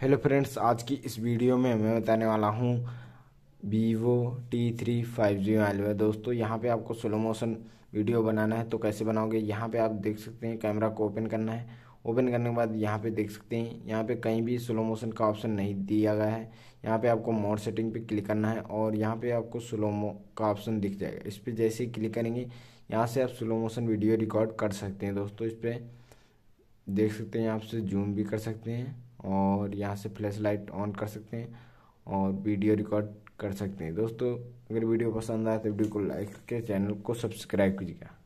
hello friends आज की इस वीडियो में मैं बताने वाला हूँ Vivo T three five G एलवे दोस्तों यहाँ पे आपको स्लो मोशन वीडियो बनाना है तो कैसे बनाओगे यहाँ पे आप देख सकते हैं कैमरा को ओपन करना है ओपन करने के बाद यहाँ पे देख सकते हैं यहाँ पे कहीं भी स्लो मोशन का ऑप्शन नहीं दिया गया है यहाँ पे आपको मोड सेटिंग पे क्लिक करना है और यहाँ पे आपको स्लो मो का ऑप्शन दिख जाएगा इस पर जैसे ही क्लिक करेंगे यहाँ से आप स्लो मोशन वीडियो रिकॉर्ड कर सकते हैं दोस्तों इस पर देख सकते हैं यहाँ से जूम भी कर सकते हैं और यहाँ से फ्लैश लाइट ऑन कर सकते हैं और वीडियो रिकॉर्ड कर सकते हैं दोस्तों अगर वीडियो पसंद आए तो वीडियो को लाइक करके चैनल को सब्सक्राइब कीजिएगा